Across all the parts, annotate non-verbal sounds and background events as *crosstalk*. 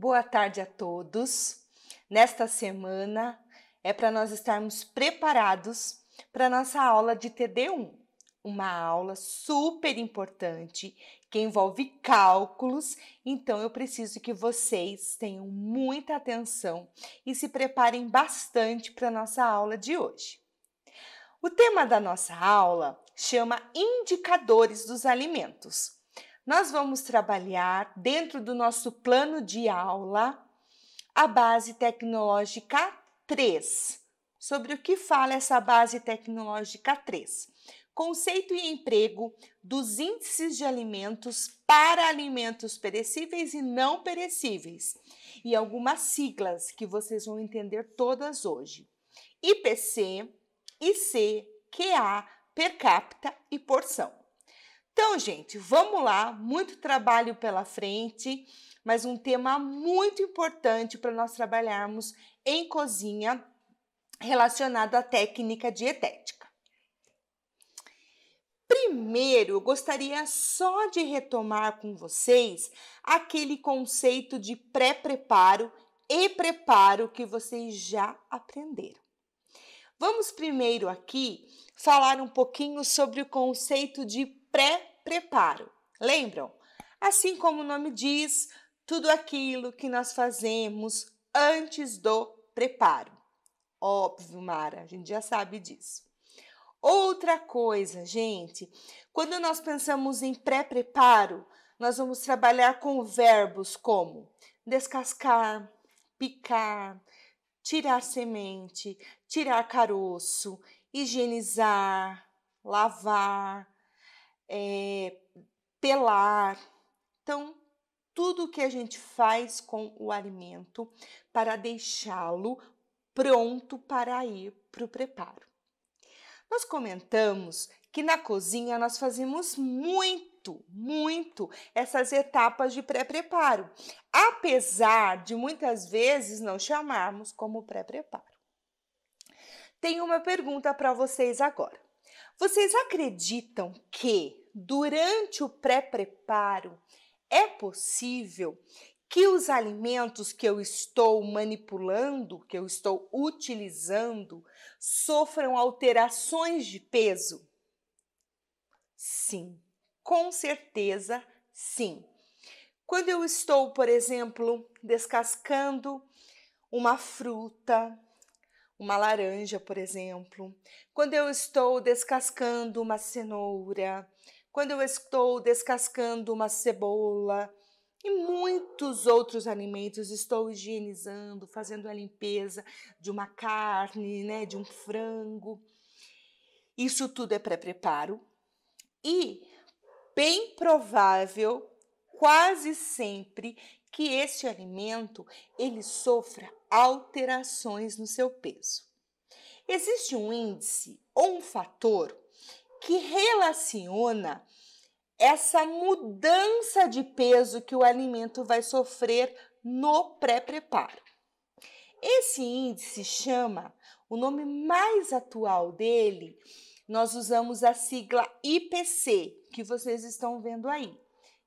Boa tarde a todos. Nesta semana é para nós estarmos preparados para nossa aula de TD1, uma aula super importante que envolve cálculos, então eu preciso que vocês tenham muita atenção e se preparem bastante para nossa aula de hoje. O tema da nossa aula chama Indicadores dos Alimentos nós vamos trabalhar dentro do nosso plano de aula a base tecnológica 3. Sobre o que fala essa base tecnológica 3? Conceito e emprego dos índices de alimentos para alimentos perecíveis e não perecíveis e algumas siglas que vocês vão entender todas hoje. IPC, IC, QA, per capita e porção. Então, gente, vamos lá, muito trabalho pela frente, mas um tema muito importante para nós trabalharmos em cozinha relacionado à técnica dietética. Primeiro, eu gostaria só de retomar com vocês aquele conceito de pré-preparo e preparo que vocês já aprenderam. Vamos primeiro aqui falar um pouquinho sobre o conceito de pré-preparo. Lembram? Assim como o nome diz, tudo aquilo que nós fazemos antes do preparo. Óbvio, Mara, a gente já sabe disso. Outra coisa, gente, quando nós pensamos em pré-preparo, nós vamos trabalhar com verbos como descascar, picar, tirar semente, tirar caroço, higienizar, lavar, é, pelar. Então, tudo que a gente faz com o alimento para deixá-lo pronto para ir para o preparo. Nós comentamos que na cozinha nós fazemos muito, muito essas etapas de pré-preparo, apesar de muitas vezes não chamarmos como pré-preparo. Tenho uma pergunta para vocês agora. Vocês acreditam que durante o pré-preparo é possível que os alimentos que eu estou manipulando, que eu estou utilizando, sofram alterações de peso? Sim, com certeza sim. Quando eu estou, por exemplo, descascando uma fruta, uma laranja, por exemplo, quando eu estou descascando uma cenoura, quando eu estou descascando uma cebola e muitos outros alimentos, estou higienizando, fazendo a limpeza de uma carne, né, de um frango. Isso tudo é pré-preparo e bem provável, quase sempre, que este alimento ele sofra alterações no seu peso. Existe um índice ou um fator que relaciona essa mudança de peso que o alimento vai sofrer no pré-preparo. Esse índice chama, o nome mais atual dele, nós usamos a sigla IPC, que vocês estão vendo aí,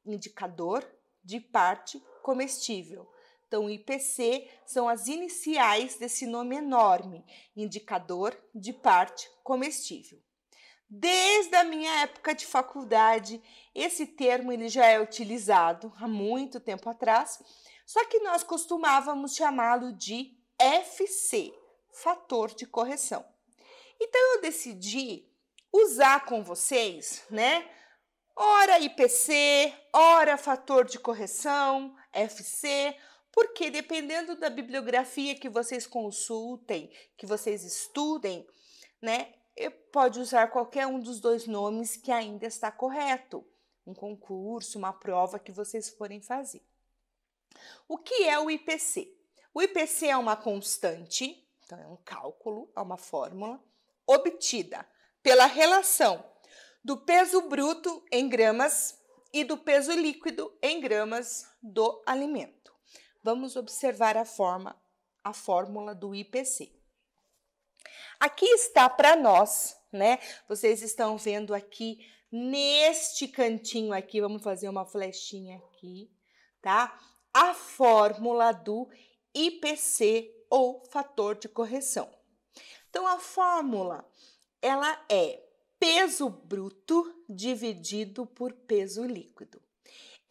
indicador de parte comestível. Então, o IPC são as iniciais desse nome enorme, indicador de parte comestível. Desde a minha época de faculdade, esse termo ele já é utilizado há muito tempo atrás, só que nós costumávamos chamá-lo de FC, fator de correção. Então eu decidi usar com vocês, né, ora IPC, ora fator de correção, FC, porque dependendo da bibliografia que vocês consultem, que vocês estudem, né, pode usar qualquer um dos dois nomes que ainda está correto. Um concurso, uma prova que vocês forem fazer. O que é o IPC? O IPC é uma constante, então é um cálculo, é uma fórmula obtida pela relação do peso bruto em gramas e do peso líquido em gramas do alimento. Vamos observar a forma, a fórmula do IPC. Aqui está para nós, né? Vocês estão vendo aqui neste cantinho aqui, vamos fazer uma flechinha aqui, tá? A fórmula do IPC ou fator de correção. Então a fórmula ela é peso bruto dividido por peso líquido.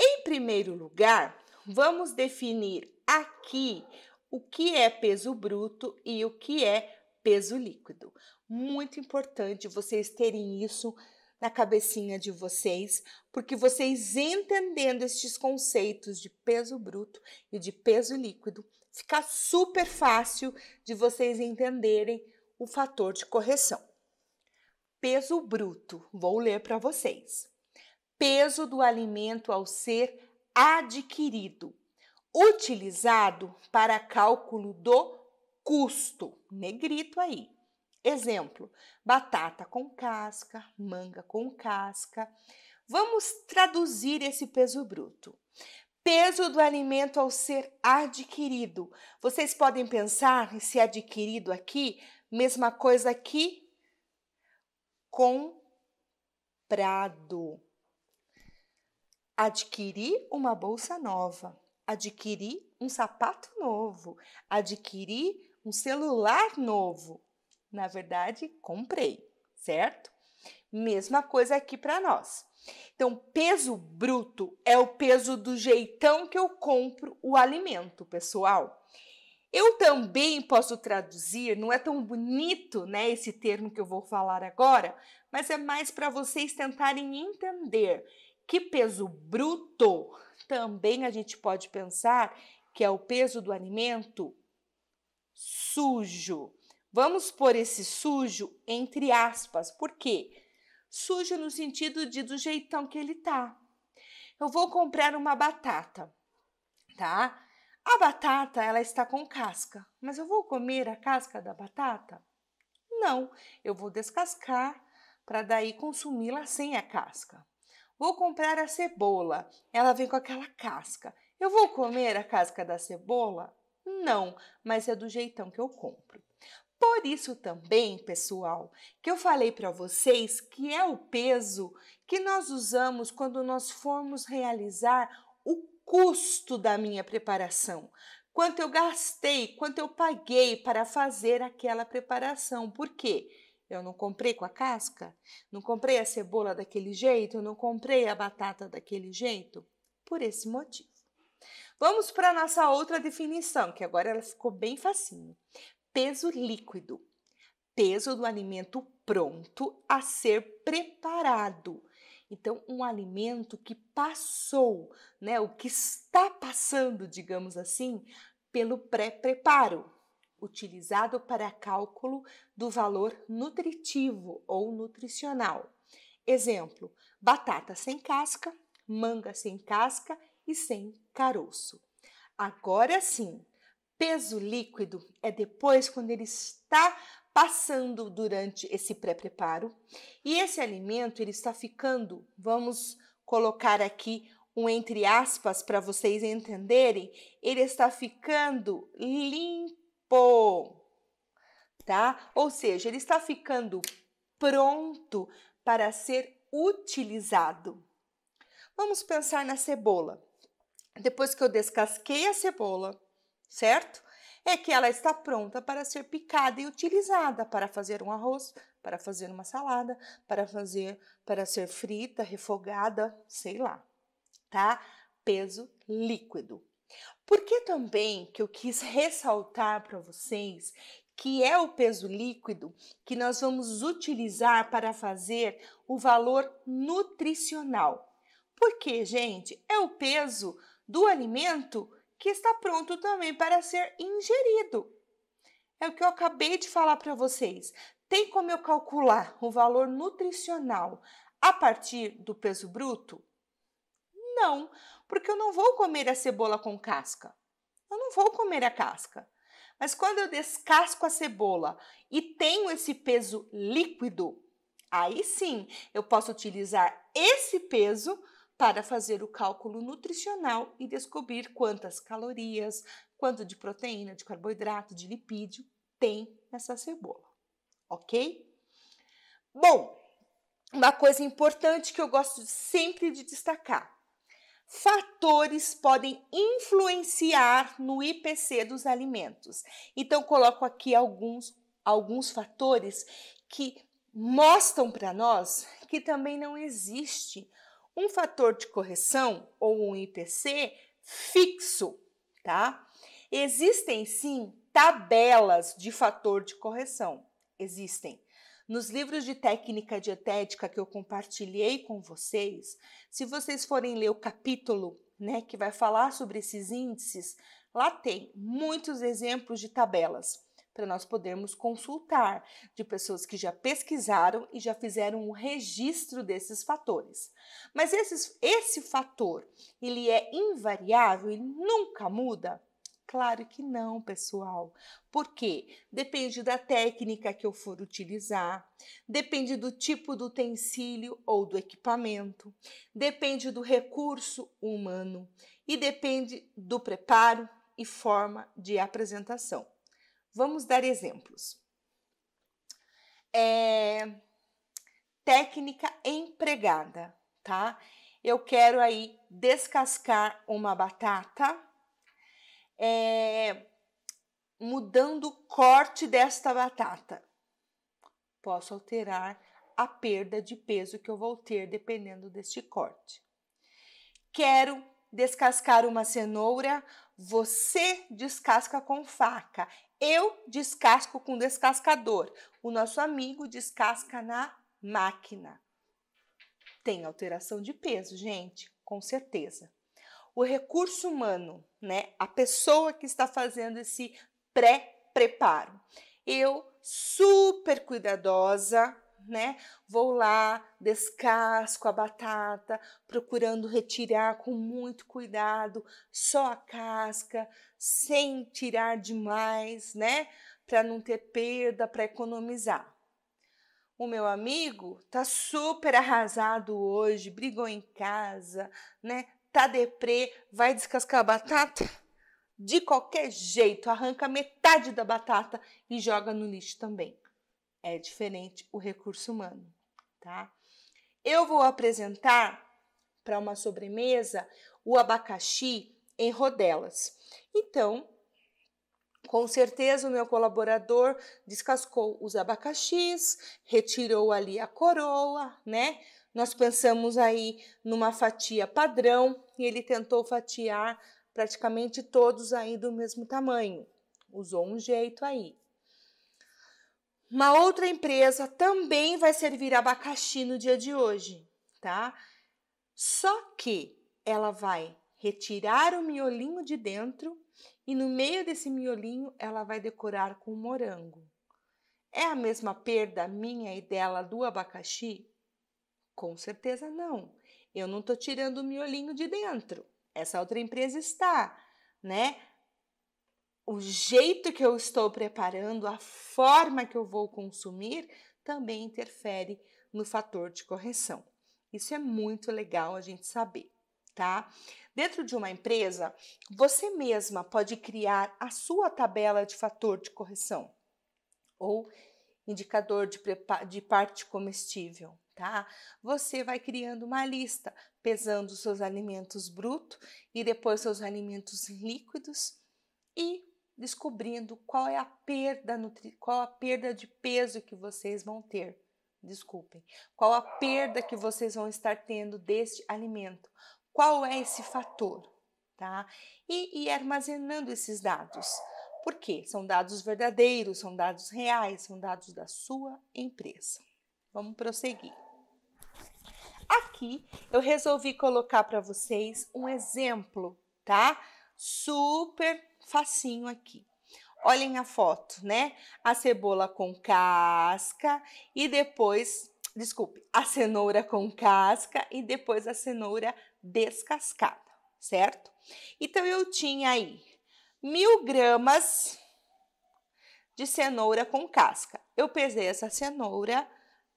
Em primeiro lugar, vamos definir aqui o que é peso bruto e o que é peso líquido. Muito importante vocês terem isso na cabecinha de vocês, porque vocês entendendo estes conceitos de peso bruto e de peso líquido, fica super fácil de vocês entenderem o fator de correção. Peso bruto. Vou ler para vocês. Peso do alimento ao ser adquirido, utilizado para cálculo do custo. Negrito aí. Exemplo: batata com casca, manga com casca. Vamos traduzir esse peso bruto. Peso do alimento ao ser adquirido. Vocês podem pensar em se adquirido aqui, mesma coisa aqui comprado. Adquirir uma bolsa nova, adquirir um sapato novo, adquirir um celular novo. Na verdade, comprei, certo? Mesma coisa aqui para nós. Então, peso bruto é o peso do jeitão que eu compro o alimento, pessoal. Eu também posso traduzir, não é tão bonito, né, esse termo que eu vou falar agora, mas é mais para vocês tentarem entender que peso bruto também a gente pode pensar que é o peso do alimento sujo. Vamos pôr esse sujo entre aspas, por quê? Sujo no sentido de do jeitão que ele tá. Eu vou comprar uma batata, tá? A batata, ela está com casca, mas eu vou comer a casca da batata? Não, eu vou descascar para daí consumi-la sem a casca. Vou comprar a cebola, ela vem com aquela casca. Eu vou comer a casca da cebola? Não, mas é do jeitão que eu compro. Por isso também, pessoal, que eu falei para vocês que é o peso que nós usamos quando nós formos realizar o custo da minha preparação, quanto eu gastei, quanto eu paguei para fazer aquela preparação. Por quê? Eu não comprei com a casca, não comprei a cebola daquele jeito, não comprei a batata daquele jeito, por esse motivo. Vamos para a nossa outra definição, que agora ela ficou bem facinho. Peso líquido. Peso do alimento pronto a ser preparado então, um alimento que passou, né, o que está passando, digamos assim, pelo pré-preparo, utilizado para cálculo do valor nutritivo ou nutricional. Exemplo: batata sem casca, manga sem casca e sem caroço. Agora sim, peso líquido é depois quando ele está passando durante esse pré-preparo. E esse alimento ele está ficando, vamos colocar aqui um entre aspas para vocês entenderem, ele está ficando limpo, tá? Ou seja, ele está ficando pronto para ser utilizado. Vamos pensar na cebola. Depois que eu descasquei a cebola, certo? é que ela está pronta para ser picada e utilizada para fazer um arroz, para fazer uma salada, para fazer para ser frita, refogada, sei lá, tá? Peso líquido. Por que também que eu quis *laughs* ressaltar para vocês que é o peso líquido que nós vamos utilizar para fazer o valor nutricional. Porque, gente, é o peso do alimento que está pronto também para ser ingerido. É o que eu acabei de falar para vocês. Tem como eu calcular o valor nutricional a partir do peso bruto? Não, porque eu não vou comer a cebola com casca. Eu não vou comer a casca. Mas quando eu descasco a cebola e tenho esse peso líquido, aí sim eu posso utilizar esse peso para fazer o cálculo nutricional e descobrir quantas calorias, quanto de proteína, de carboidrato, de lipídio tem nessa cebola, ok? Bom, uma coisa importante que eu gosto sempre de destacar: fatores podem influenciar no IPC dos alimentos. Então, coloco aqui alguns, alguns fatores que mostram para nós que também não existe um fator de correção ou um IPC fixo, tá? Existem sim tabelas de fator de correção. Existem. Nos livros de técnica dietética que eu compartilhei com vocês, se vocês forem ler o capítulo, né, que vai falar sobre esses índices, lá tem muitos exemplos de tabelas para nós podermos consultar de pessoas que já pesquisaram e já fizeram um registro desses fatores. Mas esses, esse fator, ele é invariável e nunca muda? Claro que não, pessoal. Porque Depende da técnica que eu for utilizar, depende do tipo do utensílio ou do equipamento, depende do recurso humano e depende do preparo e forma de apresentação. Vamos dar exemplos. É, técnica empregada, tá? Eu quero aí descascar uma batata, é, mudando o corte desta batata. Posso alterar a perda de peso que eu vou ter dependendo deste corte. Quero descascar uma cenoura, você descasca com faca. Eu descasco com descascador. O nosso amigo descasca na máquina. Tem alteração de peso, gente, com certeza. O recurso humano, né? A pessoa que está fazendo esse pré-preparo. Eu super cuidadosa né? Vou lá, descasco a batata, procurando retirar com muito cuidado, só a casca, sem tirar demais, né? Para não ter perda, para economizar. O meu amigo tá super arrasado hoje, brigou em casa, né? Tá deprê, vai descascar a batata? De qualquer jeito, arranca metade da batata e joga no lixo também é diferente o recurso humano, tá? Eu vou apresentar para uma sobremesa o abacaxi em rodelas. Então, com certeza, o meu colaborador descascou os abacaxis, retirou ali a coroa, né? Nós pensamos aí numa fatia padrão e ele tentou fatiar praticamente todos aí do mesmo tamanho. Usou um jeito aí. Uma outra empresa também vai servir abacaxi no dia de hoje, tá? Só que ela vai retirar o miolinho de dentro e no meio desse miolinho ela vai decorar com morango. É a mesma perda minha e dela do abacaxi? Com certeza não. Eu não estou tirando o miolinho de dentro. Essa outra empresa está, né? o jeito que eu estou preparando, a forma que eu vou consumir, também interfere no fator de correção. Isso é muito legal a gente saber, tá? Dentro de uma empresa, você mesma pode criar a sua tabela de fator de correção ou indicador de, de parte comestível, tá? Você vai criando uma lista, pesando seus alimentos brutos e depois seus alimentos líquidos e descobrindo qual é a perda nutri... qual a perda de peso que vocês vão ter. Desculpem. Qual a perda que vocês vão estar tendo deste alimento? Qual é esse fator, tá? E, e armazenando esses dados. Por quê? São dados verdadeiros, são dados reais, são dados da sua empresa. Vamos prosseguir. Aqui eu resolvi colocar para vocês um exemplo, tá? Super facinho aqui. Olhem a foto, né? A cebola com casca e depois, desculpe, a cenoura com casca e depois a cenoura descascada, certo? Então eu tinha aí mil gramas de cenoura com casca. Eu pesei essa cenoura,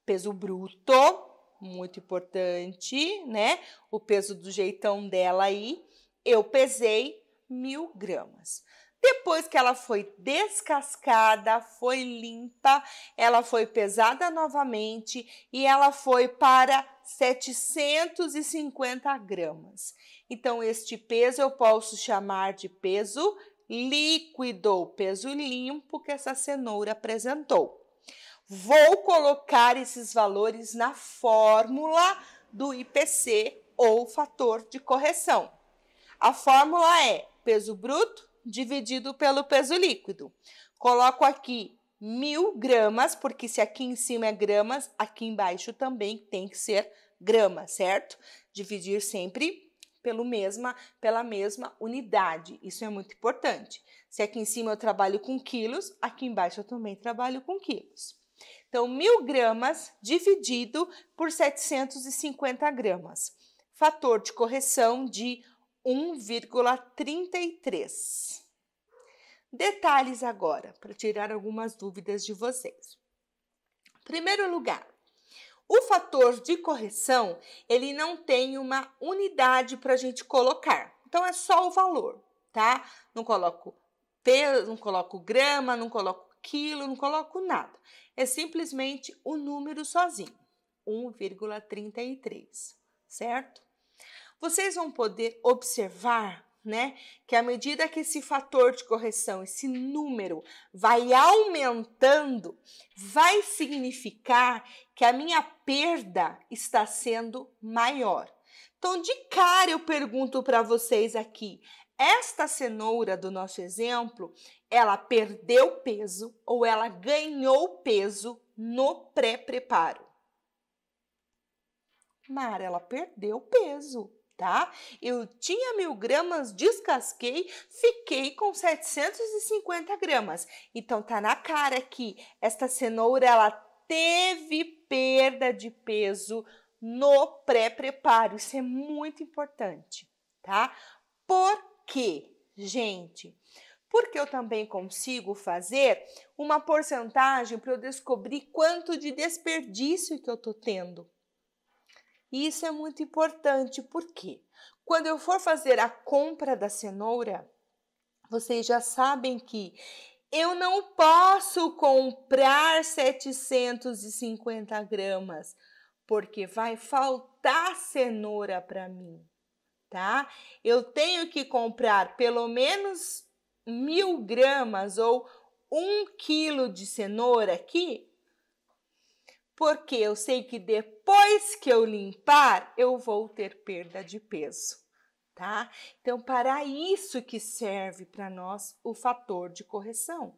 peso bruto, muito importante, né? O peso do jeitão dela aí. Eu pesei mil gramas. Depois que ela foi descascada, foi limpa, ela foi pesada novamente e ela foi para 750 gramas. Então, este peso eu posso chamar de peso líquido, peso limpo que essa cenoura apresentou. Vou colocar esses valores na fórmula do IPC ou fator de correção. A fórmula é peso bruto dividido pelo peso líquido. Coloco aqui mil gramas, porque se aqui em cima é gramas, aqui embaixo também tem que ser grama, certo? Dividir sempre pelo mesma, pela mesma unidade. Isso é muito importante. Se aqui em cima eu trabalho com quilos, aqui embaixo eu também trabalho com quilos. Então, mil gramas dividido por 750 gramas. Fator de correção de 1,33. Detalhes agora, para tirar algumas dúvidas de vocês. Em primeiro lugar, o fator de correção, ele não tem uma unidade para a gente colocar. Então, é só o valor, tá? Não coloco peso, não coloco grama, não coloco quilo, não coloco nada. É simplesmente o número sozinho, 1,33, certo? vocês vão poder observar né? Que à medida que esse fator de correção, esse número vai aumentando, vai significar que a minha perda está sendo maior. Então, de cara eu pergunto para vocês aqui: esta cenoura do nosso exemplo, ela perdeu peso ou ela ganhou peso no pré-preparo? Mara, ela perdeu peso tá? Eu tinha mil gramas, descasquei, fiquei com 750 gramas. Então tá na cara que esta cenoura ela teve perda de peso no pré-preparo. Isso é muito importante, tá? Por quê, gente? Porque eu também consigo fazer uma porcentagem para eu descobrir quanto de desperdício que eu tô tendo. E isso é muito importante, porque quando eu for fazer a compra da cenoura, vocês já sabem que eu não posso comprar 750 gramas, porque vai faltar cenoura para mim, tá? Eu tenho que comprar pelo menos mil gramas ou um quilo de cenoura aqui porque eu sei que depois que eu limpar, eu vou ter perda de peso, tá? Então, para isso que serve para nós o fator de correção.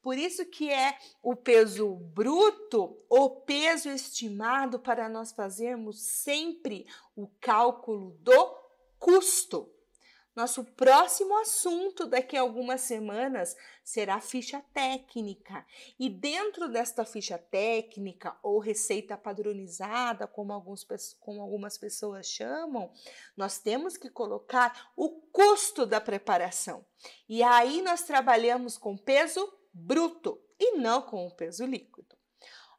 Por isso que é o peso bruto, o peso estimado para nós fazermos sempre o cálculo do custo. Nosso próximo assunto daqui a algumas semanas será a ficha técnica. E dentro desta ficha técnica, ou receita padronizada, como, alguns, como algumas pessoas chamam, nós temos que colocar o custo da preparação. E aí nós trabalhamos com peso bruto e não com o peso líquido.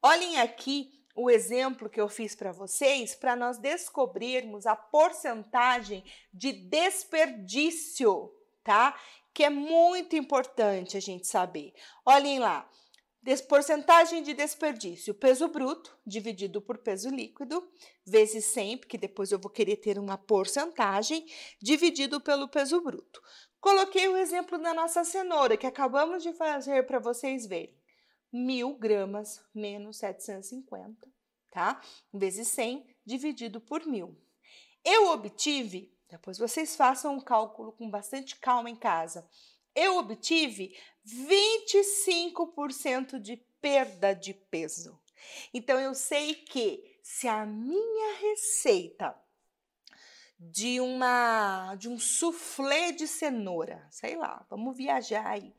Olhem aqui o exemplo que eu fiz para vocês para nós descobrirmos a porcentagem de desperdício, tá? Que é muito importante a gente saber. Olhem lá. porcentagem de desperdício, peso bruto dividido por peso líquido, vezes 100, porque depois eu vou querer ter uma porcentagem, dividido pelo peso bruto. Coloquei o um exemplo da nossa cenoura, que acabamos de fazer para vocês verem mil gramas menos 750, tá? Vezes 100 dividido por mil. Eu obtive, depois vocês façam um cálculo com bastante calma em casa, eu obtive 25% de perda de peso. Então eu sei que se a minha receita de uma de um suflê de cenoura, sei lá, vamos viajar aí,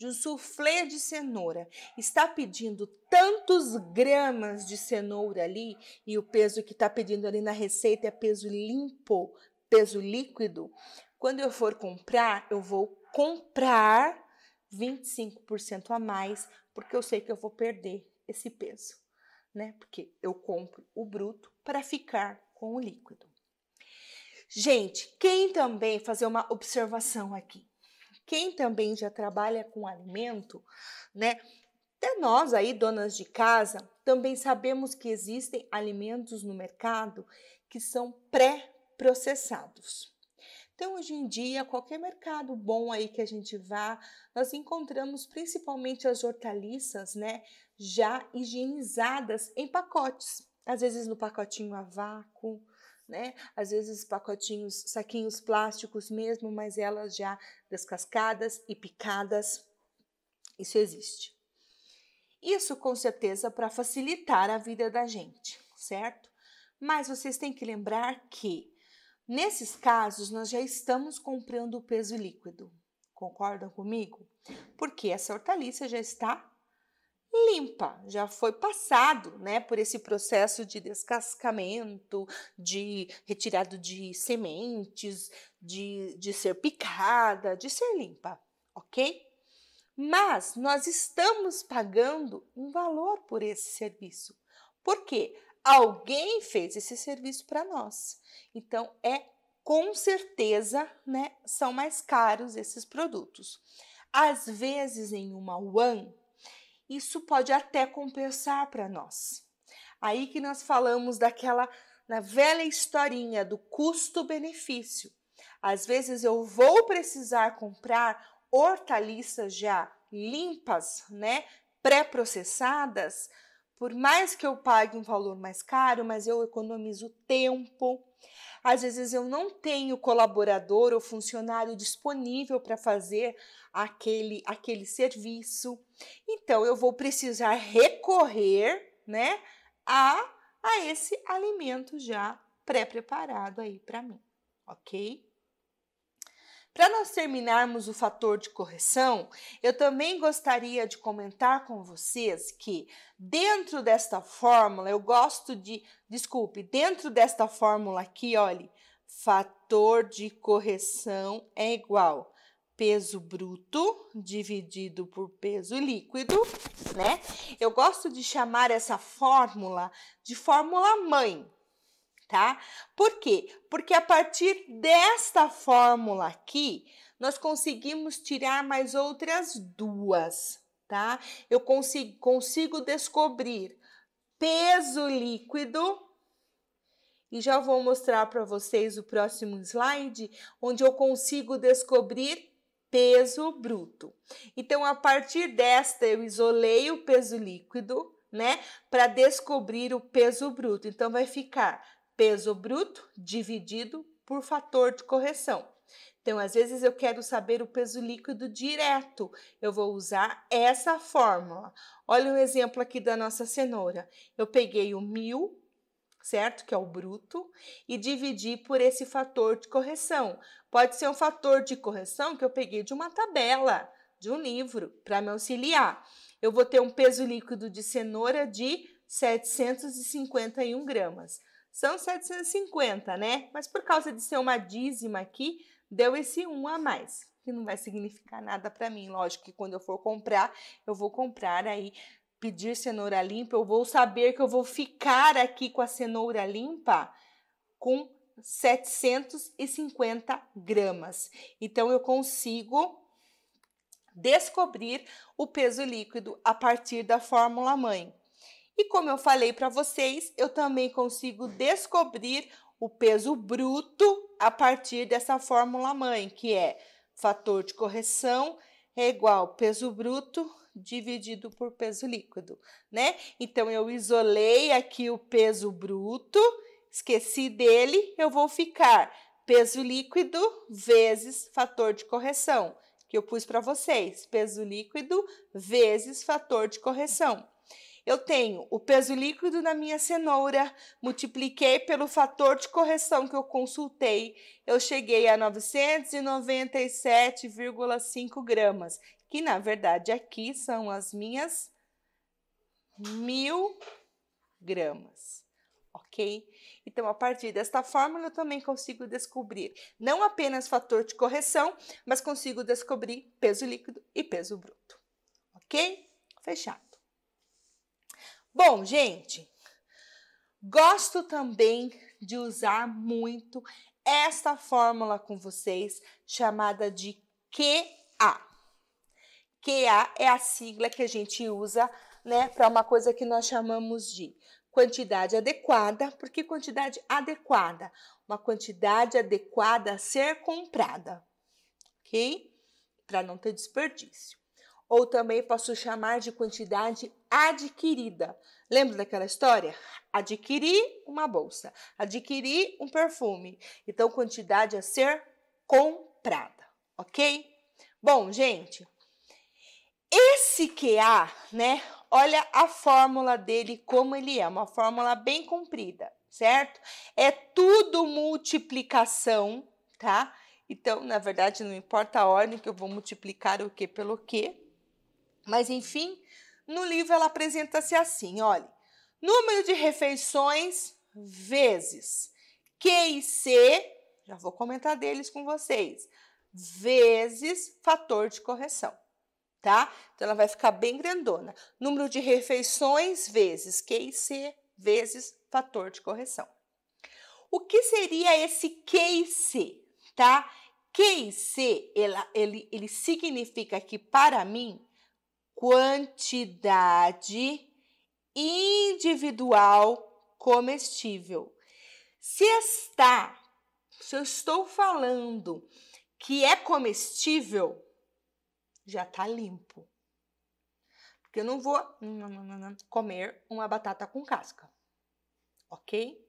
de um soufflé de cenoura, está pedindo tantos gramas de cenoura ali, e o peso que está pedindo ali na receita é peso limpo, peso líquido, quando eu for comprar, eu vou comprar 25% a mais, porque eu sei que eu vou perder esse peso, né? Porque eu compro o bruto para ficar com o líquido. Gente, quem também fazer uma observação aqui quem também já trabalha com alimento, né? Até nós aí, donas de casa, também sabemos que existem alimentos no mercado que são pré-processados. Então, hoje em dia, qualquer mercado bom aí que a gente vá, nós encontramos principalmente as hortaliças, né, já higienizadas em pacotes. Às vezes no pacotinho a vácuo, né? Às vezes pacotinhos, saquinhos plásticos mesmo, mas elas já descascadas e picadas. Isso existe. Isso com certeza para facilitar a vida da gente, certo? Mas vocês têm que lembrar que nesses casos nós já estamos comprando o peso líquido. Concordam comigo? Porque essa hortaliça já está limpa, já foi passado, né, por esse processo de descascamento, de retirado de sementes, de, de ser picada, de ser limpa, ok? Mas nós estamos pagando um valor por esse serviço, porque alguém fez esse serviço para nós. Então é com certeza, né, são mais caros esses produtos. Às vezes em uma One isso pode até compensar para nós. Aí que nós falamos daquela na velha historinha do custo-benefício. Às vezes eu vou precisar comprar hortaliças já limpas, né, pré-processadas, por mais que eu pague um valor mais caro, mas eu economizo tempo, às vezes eu não tenho colaborador ou funcionário disponível para fazer aquele, aquele serviço. Então eu vou precisar recorrer, né, a, a esse alimento já pré-preparado aí para mim, ok? Para nós terminarmos o fator de correção, eu também gostaria de comentar com vocês que dentro desta fórmula, eu gosto de, desculpe, dentro desta fórmula aqui, olhe, fator de correção é igual peso bruto dividido por peso líquido, né? Eu gosto de chamar essa fórmula de fórmula mãe, tá? Por quê? Porque a partir desta fórmula aqui, nós conseguimos tirar mais outras duas, tá? Eu consigo, consigo descobrir peso líquido e já vou mostrar para vocês o próximo slide, onde eu consigo descobrir peso bruto. Então, a partir desta, eu isolei o peso líquido, né, para descobrir o peso bruto. Então, vai ficar peso bruto dividido por fator de correção. Então, às vezes eu quero saber o peso líquido direto. Eu vou usar essa fórmula. Olha o exemplo aqui da nossa cenoura. Eu peguei o mil, certo? Que é o bruto, e dividi por esse fator de correção. Pode ser um fator de correção que eu peguei de uma tabela, de um livro, para me auxiliar. Eu vou ter um peso líquido de cenoura de 751 gramas são 750, né? Mas por causa de ser uma dízima aqui, deu esse 1 a mais, que não vai significar nada para mim. Lógico que quando eu for comprar, eu vou comprar aí, pedir cenoura limpa, eu vou saber que eu vou ficar aqui com a cenoura limpa com 750 gramas. Então eu consigo descobrir o peso líquido a partir da fórmula mãe. E como eu falei para vocês, eu também consigo descobrir o peso bruto a partir dessa fórmula mãe, que é fator de correção é igual peso bruto dividido por peso líquido, né? Então eu isolei aqui o peso bruto, esqueci dele, eu vou ficar peso líquido vezes fator de correção, que eu pus para vocês, peso líquido vezes fator de correção. Eu tenho o peso líquido na minha cenoura, multipliquei pelo fator de correção que eu consultei, eu cheguei a 997,5 gramas, que na verdade aqui são as minhas mil gramas, ok? Então, a partir desta fórmula, eu também consigo descobrir não apenas fator de correção, mas consigo descobrir peso líquido e peso bruto, ok? Fechado. Bom, gente, gosto também de usar muito esta fórmula com vocês, chamada de QA. QA é a sigla que a gente usa, né, para uma coisa que nós chamamos de quantidade adequada. Por que quantidade adequada? Uma quantidade adequada a ser comprada, ok? Para não ter desperdício ou também posso chamar de quantidade adquirida. Lembra daquela história? Adquirir uma bolsa, adquirir um perfume. Então, quantidade a ser comprada, ok? Bom, gente, esse QA, né? Olha a fórmula dele, como ele é, uma fórmula bem comprida, certo? É tudo multiplicação, tá? Então, na verdade, não importa a ordem que eu vou multiplicar o que pelo que, mas enfim, no livro ela apresenta-se assim, olha. Número de refeições vezes Q e C, já vou comentar deles com vocês, vezes fator de correção, tá? Então ela vai ficar bem grandona. Número de refeições vezes Q e C vezes fator de correção. O que seria esse Q e C, tá? Q e C, ela, ele, ele significa que para mim quantidade individual comestível. Se está, se eu estou falando que é comestível, já está limpo. Porque eu não vou comer uma batata com casca, ok?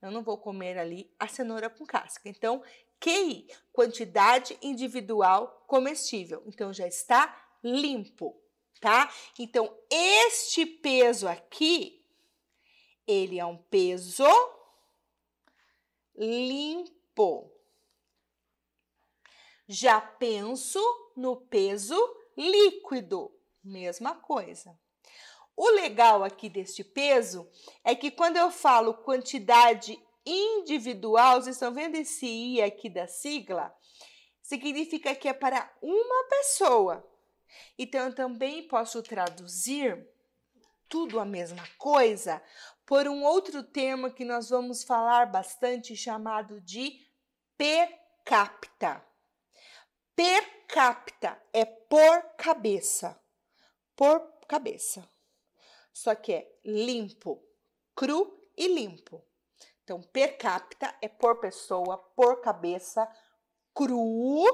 Eu não vou comer ali a cenoura com casca. Então, QI, quantidade individual comestível. Então, já está limpo tá? Então, este peso aqui, ele é um peso limpo. Já penso no peso líquido, mesma coisa. O legal aqui deste peso é que quando eu falo quantidade individual, vocês estão vendo esse I aqui da sigla? Significa que é para uma pessoa. Então, eu também posso traduzir tudo a mesma coisa por um outro termo que nós vamos falar bastante, chamado de per capita. Per capita é por cabeça. Por cabeça. Só que é limpo, cru e limpo. Então, per capita é por pessoa, por cabeça, cru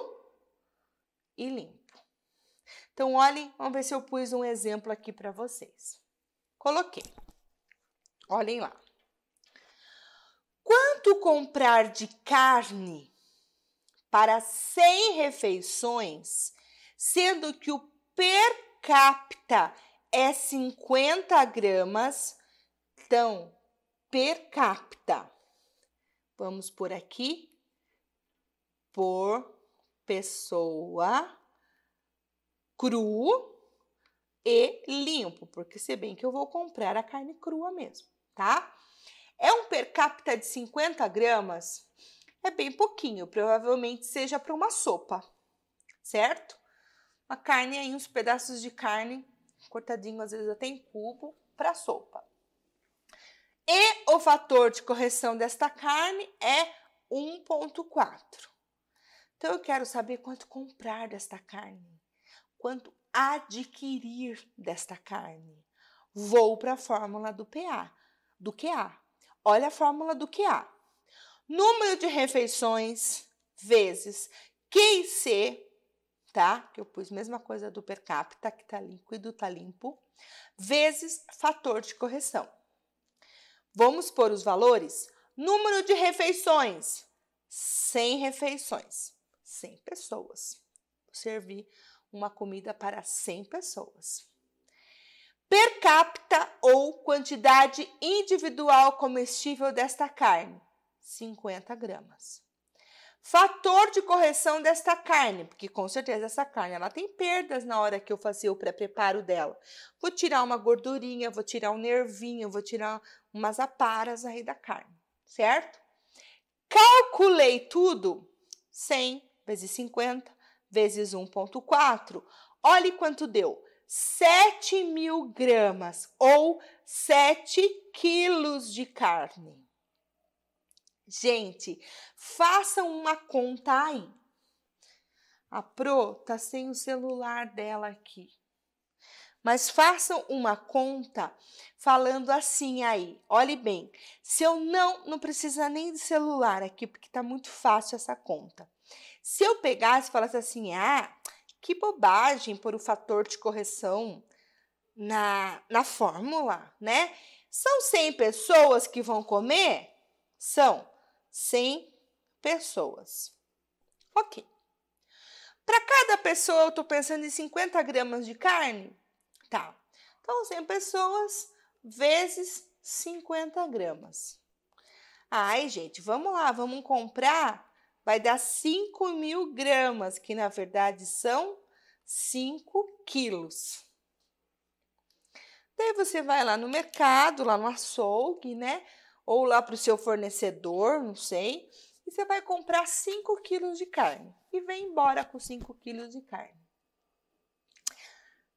e limpo. Então, olhem, vamos ver se eu pus um exemplo aqui para vocês. Coloquei. Olhem lá. Quanto comprar de carne para 100 refeições, sendo que o per capita é 50 gramas, então per capita. Vamos por aqui, por pessoa cru e limpo, porque se bem que eu vou comprar a carne crua mesmo, tá? É um per capita de 50 gramas? É bem pouquinho, provavelmente seja para uma sopa, certo? Uma carne aí, uns pedaços de carne, cortadinho às vezes até em cubo, para sopa. E o fator de correção desta carne é 1,4. Então eu quero saber quanto comprar desta carne quanto adquirir desta carne. Vou para a fórmula do PA, do QA. Olha a fórmula do QA. Número de refeições vezes QIC, tá? Que eu pus mesma coisa do per capita, que tá líquido, tá limpo, vezes fator de correção. Vamos pôr os valores? Número de refeições, 100 refeições, 100 pessoas. Vou servir uma comida para 100 pessoas. Per capita ou quantidade individual comestível desta carne, 50 gramas. Fator de correção desta carne, porque com certeza essa carne ela tem perdas na hora que eu fazer o pré-preparo dela. Vou tirar uma gordurinha, vou tirar um nervinho, vou tirar umas aparas aí da carne, certo? Calculei tudo, 100 vezes 50, vezes 1,4, olhe quanto deu: 7 mil gramas ou 7 quilos de carne. Gente, façam uma conta aí. A Pro tá sem o celular dela aqui. Mas façam uma conta falando assim aí. Olhe bem. Se eu não, não precisa nem de celular aqui, porque tá muito fácil essa conta. Se eu pegasse e falasse assim, ah, que bobagem por o fator de correção na, na fórmula, né? São 100 pessoas que vão comer? São 100 pessoas. Ok. Para cada pessoa, eu estou pensando em 50 gramas de carne? Tá. Então, 100 pessoas vezes 50 gramas. Ai, gente, vamos lá, vamos comprar vai dar 5 mil gramas, que na verdade são 5 quilos. Daí você vai lá no mercado, lá no açougue, né? Ou lá para o seu fornecedor, não sei. E você vai comprar 5 quilos de carne. E vem embora com 5 quilos de carne.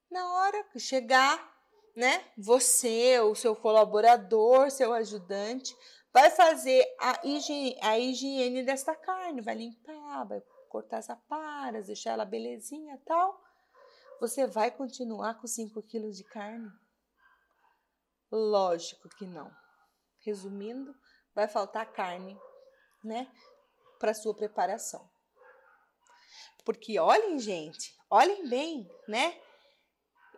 Na hora que chegar, né? Você, o seu colaborador, seu ajudante, Vai fazer a higiene, a higiene dessa carne, vai limpar, vai cortar as aparas, deixar ela belezinha tal. Você vai continuar com 5 quilos de carne? Lógico que não. Resumindo, vai faltar carne, né, para sua preparação. Porque olhem, gente, olhem bem, né?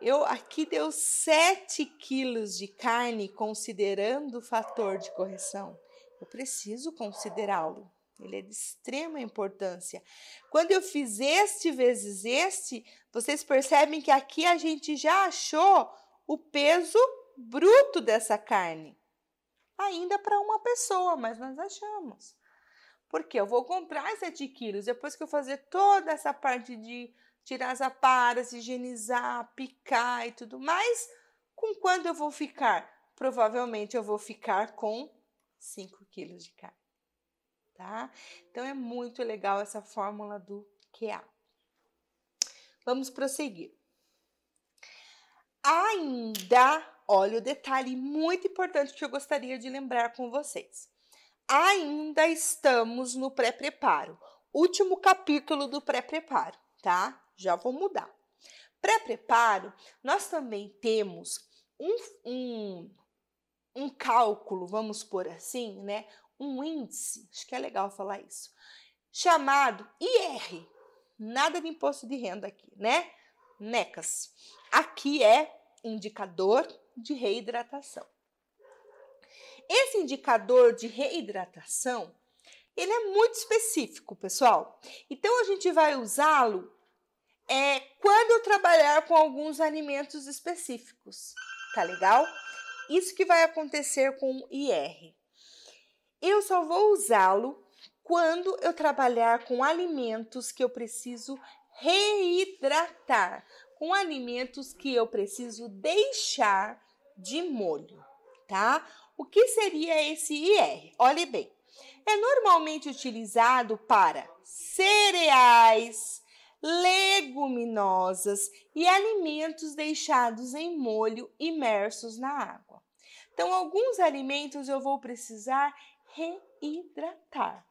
Eu aqui deu 7 quilos de carne considerando o fator de correção. Eu preciso considerá-lo. Ele é de extrema importância. Quando eu fiz este vezes este, vocês percebem que aqui a gente já achou o peso bruto dessa carne. Ainda para uma pessoa, mas nós achamos. Porque eu vou comprar 7 quilos, depois que eu fazer toda essa parte de tirar as aparas, higienizar, picar e tudo mais. Com quando eu vou ficar? Provavelmente eu vou ficar com 5 quilos de carne, tá? Então é muito legal essa fórmula do QA. Vamos prosseguir. Ainda, olha o detalhe muito importante que eu gostaria de lembrar com vocês. Ainda estamos no pré-preparo, último capítulo do pré-preparo, tá? já vou mudar. Pré-preparo, nós também temos um, um, um cálculo, vamos por assim, né? Um índice, acho que é legal falar isso, chamado IR. Nada de imposto de renda aqui, né? NECAS. Aqui é indicador de reidratação. Esse indicador de reidratação, ele é muito específico, pessoal. Então a gente vai usá-lo é quando trabalhar com alguns alimentos específicos, tá legal? Isso que vai acontecer com o IR. Eu só vou usá-lo quando eu trabalhar com alimentos que eu preciso reidratar, com alimentos que eu preciso deixar de molho, tá? O que seria esse IR? Olhe bem, é normalmente utilizado para cereais, leguminosas e alimentos deixados em molho imersos na água. Então, alguns alimentos eu vou precisar reidratar.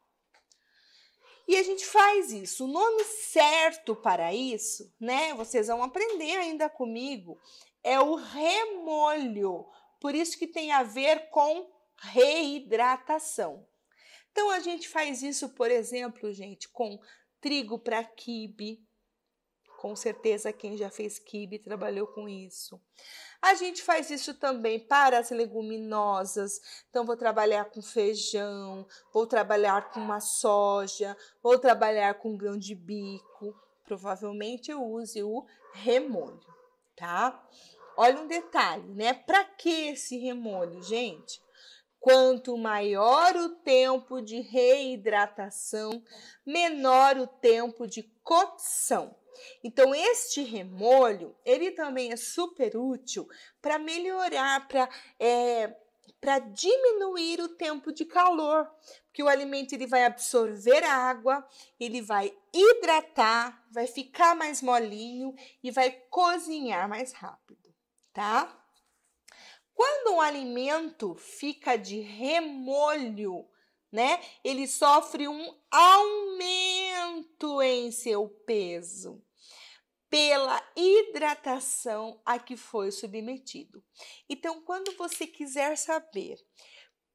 E a gente faz isso. O nome certo para isso, né? Vocês vão aprender ainda comigo, é o remolho. Por isso que tem a ver com reidratação. Então a gente faz isso, por exemplo, gente, com trigo para quibe. Com certeza quem já fez quibe trabalhou com isso. A gente faz isso também para as leguminosas. Então vou trabalhar com feijão, vou trabalhar com uma soja, vou trabalhar com grão de bico. Provavelmente eu use o remolho, tá? Olha um detalhe, né? Para que esse remolho, gente? Quanto maior o tempo de reidratação, menor o tempo de cocção. Então, este remolho, ele também é super útil para melhorar, para é, para diminuir o tempo de calor, porque o alimento ele vai absorver água, ele vai hidratar, vai ficar mais molinho e vai cozinhar mais rápido, tá? alimento fica de remolho, né? Ele sofre um aumento em seu peso pela hidratação a que foi submetido. Então, quando você quiser saber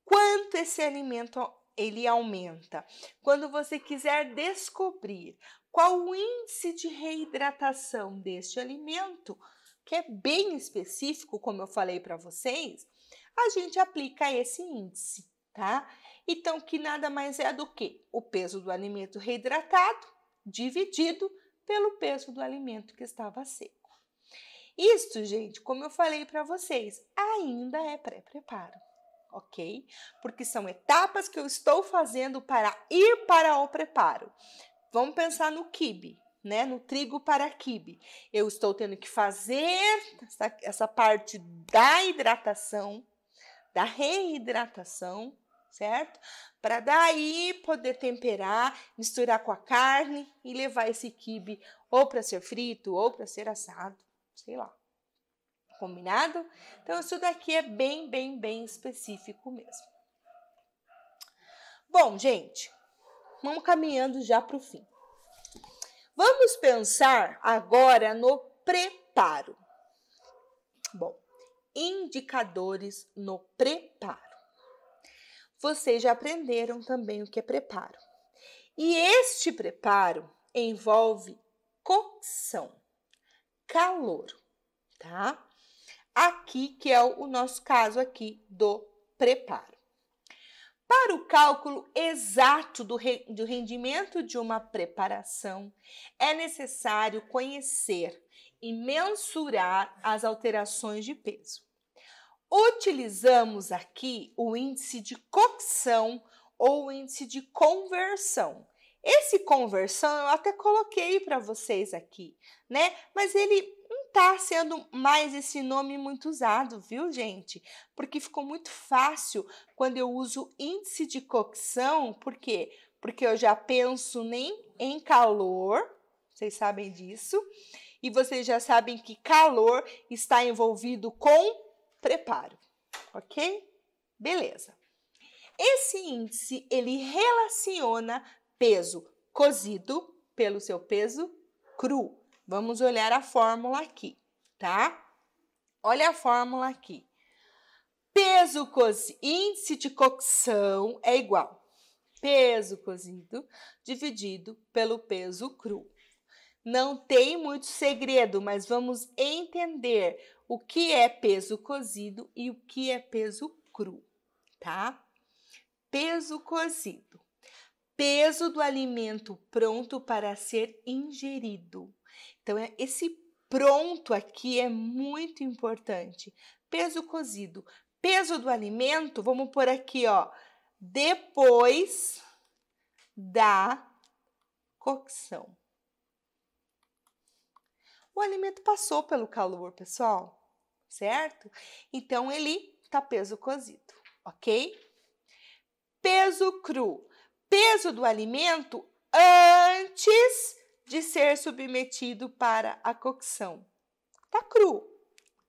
quanto esse alimento ele aumenta, quando você quiser descobrir qual o índice de reidratação deste alimento, que é bem específico, como eu falei para vocês, a gente aplica esse índice, tá? Então, que nada mais é do que o peso do alimento reidratado dividido pelo peso do alimento que estava seco. Isso, gente, como eu falei para vocês, ainda é pré-preparo, ok? Porque são etapas que eu estou fazendo para ir para o preparo. Vamos pensar no kibe, né, no trigo para quibe. Eu estou tendo que fazer essa, essa, parte da hidratação, da reidratação, certo? Para daí poder temperar, misturar com a carne e levar esse quibe ou para ser frito ou para ser assado, sei lá. Combinado? Então, isso daqui é bem, bem, bem específico mesmo. Bom, gente, vamos caminhando já para o fim. Vamos pensar agora no preparo. Bom, indicadores no preparo. Vocês já aprenderam também o que é preparo. E este preparo envolve cocção, calor, tá? Aqui que é o nosso caso aqui do preparo. Para o cálculo exato do, re, do rendimento de uma preparação, é necessário conhecer e mensurar as alterações de peso. Utilizamos aqui o índice de cocção ou índice de conversão. Esse conversão eu até coloquei para vocês aqui, né? Mas ele não tá sendo mais esse nome muito usado, viu, gente? Porque ficou muito fácil quando eu uso índice de cocção, por quê? Porque eu já penso nem em calor, vocês sabem disso, e vocês já sabem que calor está envolvido com preparo, ok? Beleza. Esse índice ele relaciona peso cozido pelo seu peso cru. Vamos olhar a fórmula aqui, tá? Olha a fórmula aqui. Peso cozido, índice de cocção é igual peso cozido dividido pelo peso cru. Não tem muito segredo, mas vamos entender o que é peso cozido e o que é peso cru, tá? Peso cozido. Peso do alimento pronto para ser ingerido. Então, é, esse pronto aqui é muito importante. Peso cozido. Peso do alimento, vamos por aqui, ó, depois da cocção. O alimento passou pelo calor, pessoal certo? Então ele tá peso cozido, ok? Peso cru, peso do alimento antes de ser submetido para a cocção. Tá cru.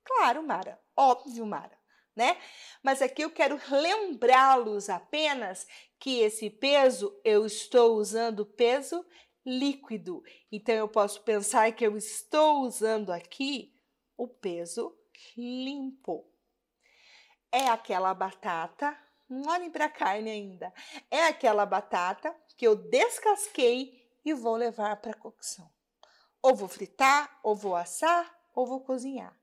Claro, Mara. Óbvio, Mara. Né? Mas aqui eu quero lembrá-los apenas que esse peso eu estou usando peso líquido. Então eu posso pensar que eu estou usando aqui o peso limpo. É aquela batata, olhem para a carne ainda, é aquela batata que eu descasquei e vou levar para cocção. Ou vou fritar, ou vou assar, ou vou cozinhar.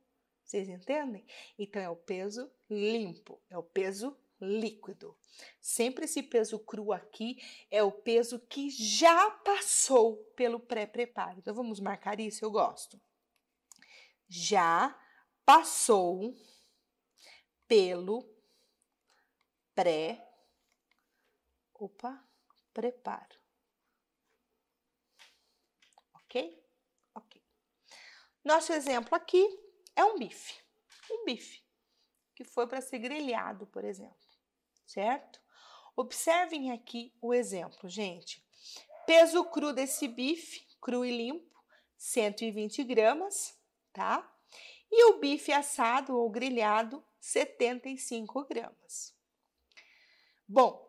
Vocês entendem? Então é o peso limpo, é o peso líquido. Sempre esse peso cru aqui é o peso que já passou pelo pré-preparo. Então vamos marcar isso, eu gosto. Já passou pelo pré opa, preparo. OK? OK. Nosso exemplo aqui é um bife. Um bife que foi para ser grelhado, por exemplo. Certo? Observem aqui o exemplo, gente. Peso cru desse bife, cru e limpo, 120 gramas, tá? e o bife assado ou grelhado, 75 gramas. Bom,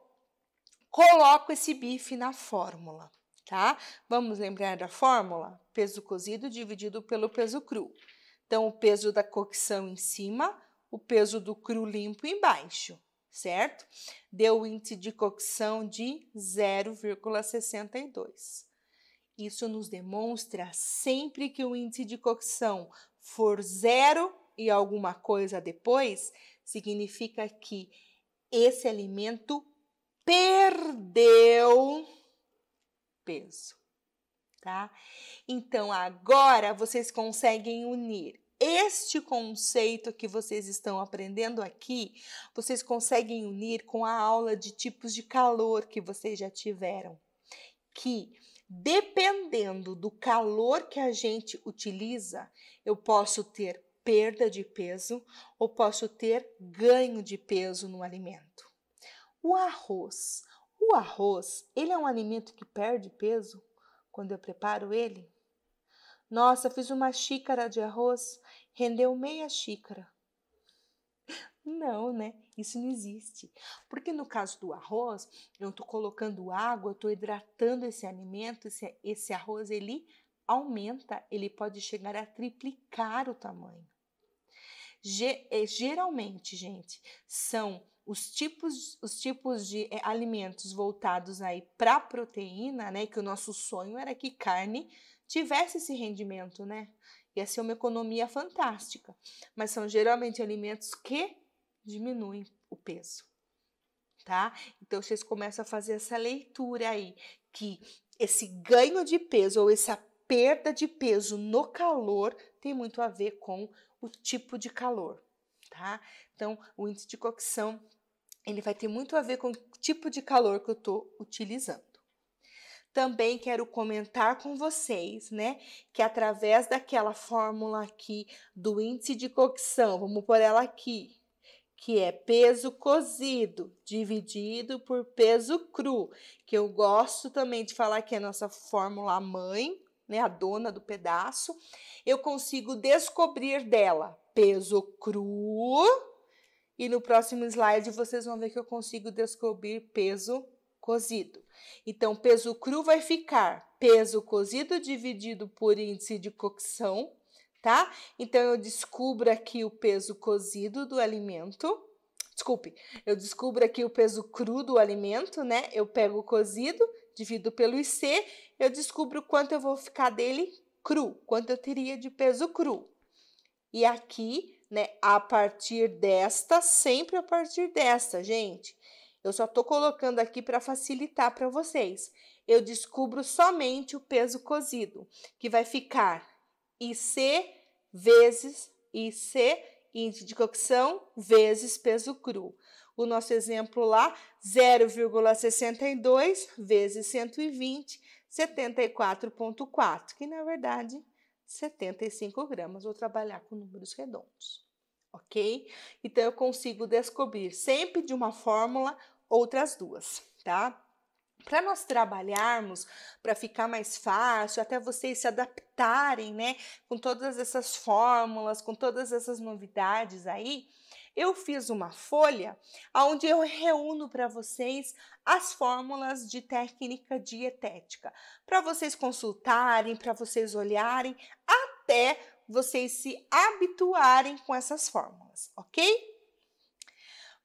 coloco esse bife na fórmula, tá? Vamos lembrar da fórmula? Peso cozido dividido pelo peso cru. Então, o peso da cocção em cima, o peso do cru limpo embaixo, certo? Deu o índice de cocção de 0,62. Isso nos demonstra sempre que o índice de cocção for zero e alguma coisa depois, significa que esse alimento perdeu peso, tá? Então agora vocês conseguem unir este conceito que vocês estão aprendendo aqui, vocês conseguem unir com a aula de tipos de calor que vocês já tiveram, que Dependendo do calor que a gente utiliza, eu posso ter perda de peso ou posso ter ganho de peso no alimento. O arroz, o arroz, ele é um alimento que perde peso quando eu preparo ele? Nossa, fiz uma xícara de arroz, rendeu meia xícara. Não, né? Isso não existe. Porque no caso do arroz, eu estou colocando água, eu estou hidratando esse alimento, esse, esse arroz ele aumenta, ele pode chegar a triplicar o tamanho. Eh, geralmente, gente, são os tipos, os tipos de eh, alimentos voltados aí para proteína, né? Que o nosso sonho era que carne tivesse esse rendimento, né? Ia ser uma economia fantástica. Mas são geralmente alimentos que diminuem o peso, tá? Então vocês começam a fazer essa leitura aí que esse ganho de peso ou essa perda de peso no calor tem muito a ver com o tipo de calor, tá? Então o índice de cocção ele vai ter muito a ver com o tipo de calor que eu estou utilizando. Também quero comentar com vocês, né, que através daquela fórmula aqui do índice de cocção, vamos por ela aqui, que é peso cozido dividido por peso cru, que eu gosto também de falar que é a nossa fórmula mãe, né, a dona do pedaço. Eu consigo descobrir dela peso cru. E no próximo slide vocês vão ver que eu consigo descobrir peso cozido. Então, peso cru vai ficar peso cozido dividido por índice de cocção, tá? Então eu descubro aqui o peso cozido do alimento. Desculpe, eu descubro aqui o peso cru do alimento, né? Eu pego o cozido, divido pelo IC, eu descubro quanto eu vou ficar dele cru, quanto eu teria de peso cru. E aqui, né, a partir desta, sempre a partir desta, gente. Eu só tô colocando aqui para facilitar para vocês. Eu descubro somente o peso cozido, que vai ficar IC vezes IC, índice de cocção, vezes peso cru. O nosso exemplo lá, 0,62 vezes 120, 74,4, que na verdade 75 gramas. Vou trabalhar com números redondos, ok? Então, eu consigo descobrir sempre de uma fórmula outras duas, tá? para nós trabalharmos, para ficar mais fácil, até vocês se adaptarem, né, com todas essas fórmulas, com todas essas novidades aí, eu fiz uma folha onde eu reúno para vocês as fórmulas de técnica dietética, para vocês consultarem, para vocês olharem, até vocês se habituarem com essas fórmulas, ok?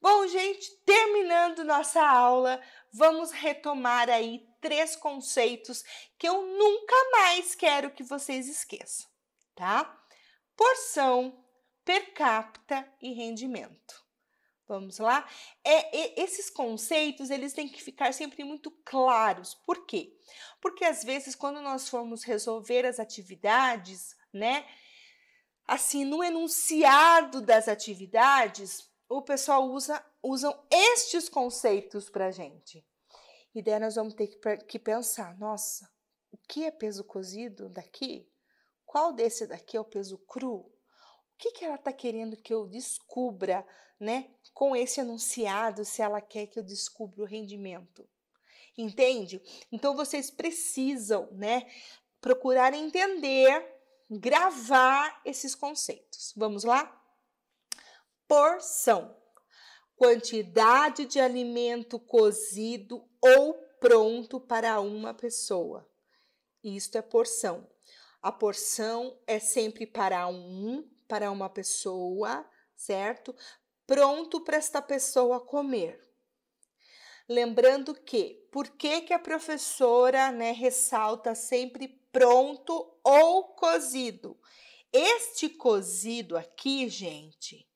Bom, gente, terminando nossa aula, vamos retomar aí três conceitos que eu nunca mais quero que vocês esqueçam, tá? Porção, per capita e rendimento. Vamos lá? É, é, esses conceitos, eles têm que ficar sempre muito claros. Por quê? Porque às vezes quando nós formos resolver as atividades, né? Assim, no enunciado das atividades, o pessoal usa usam estes conceitos para gente. E daí nós vamos ter que, que pensar, nossa, o que é peso cozido daqui? Qual desse daqui é o peso cru? O que, que ela está querendo que eu descubra, né? Com esse enunciado, se ela quer que eu descubra o rendimento. Entende? Então vocês precisam, né? Procurar entender, gravar esses conceitos. Vamos lá? porção, quantidade de alimento cozido ou pronto para uma pessoa. Isto é porção. A porção é sempre para um, para uma pessoa, certo? Pronto para esta pessoa comer. Lembrando que, por que, que a professora né, ressalta sempre pronto ou cozido? Este cozido aqui, gente,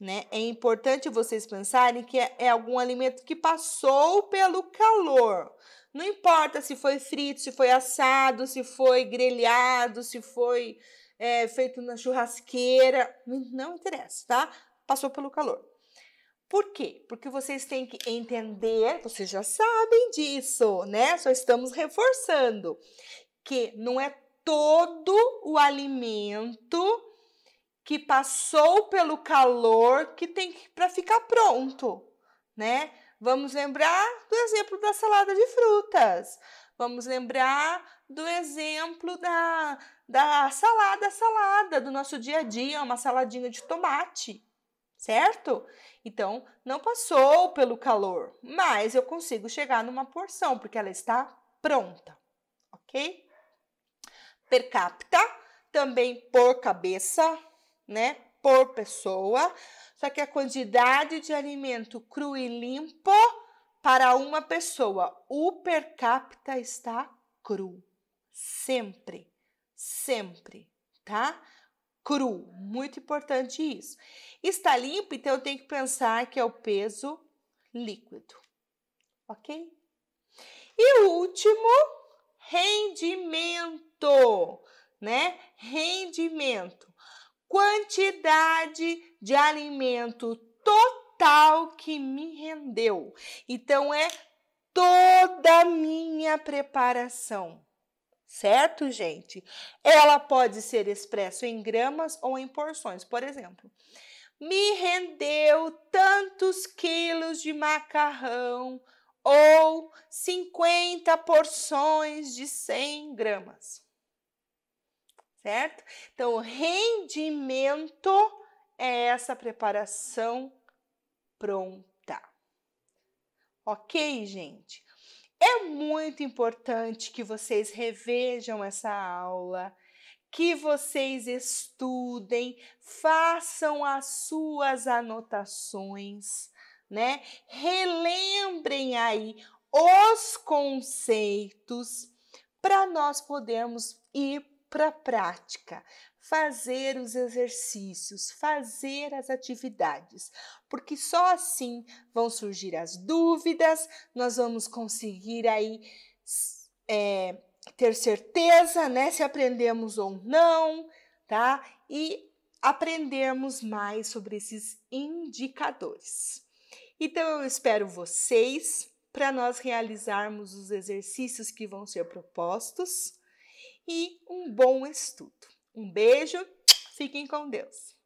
né? É importante vocês pensarem que é, é algum alimento que passou pelo calor. Não importa se foi frito, se foi assado, se foi grelhado, se foi é, feito na churrasqueira, não interessa, tá? Passou pelo calor. Por quê? Porque vocês têm que entender, vocês já sabem disso, né? Só estamos reforçando que não é todo o alimento que passou pelo calor que tem para ficar pronto, né? Vamos lembrar do exemplo da salada de frutas. Vamos lembrar do exemplo da, da salada, salada do nosso dia a dia, uma saladinha de tomate, certo? Então, não passou pelo calor, mas eu consigo chegar numa porção, porque ela está pronta, ok? Per capita, também por cabeça, né? Por pessoa. Só que a quantidade de alimento cru e limpo para uma pessoa, o per capita está cru. Sempre, sempre, tá? Cru, muito importante isso. Está limpo, então eu tenho que pensar que é o peso líquido, ok? E o último, rendimento, né? Rendimento quantidade de alimento total que me rendeu. Então é toda a minha preparação. Certo, gente? Ela pode ser expresso em gramas ou em porções. Por exemplo, me rendeu tantos quilos de macarrão ou 50 porções de 100 gramas certo? Então, rendimento é essa preparação pronta. Ok, gente? É muito importante que vocês revejam essa aula, que vocês estudem, façam as suas anotações, né? Relembrem aí os conceitos para nós podermos ir para a prática, fazer os exercícios, fazer as atividades, porque só assim vão surgir as dúvidas, nós vamos conseguir aí é, ter certeza, né, se aprendemos ou não, tá? E aprendermos mais sobre esses indicadores. Então eu espero vocês para nós realizarmos os exercícios que vão ser propostos e um bom estudo. Um beijo, fiquem com Deus!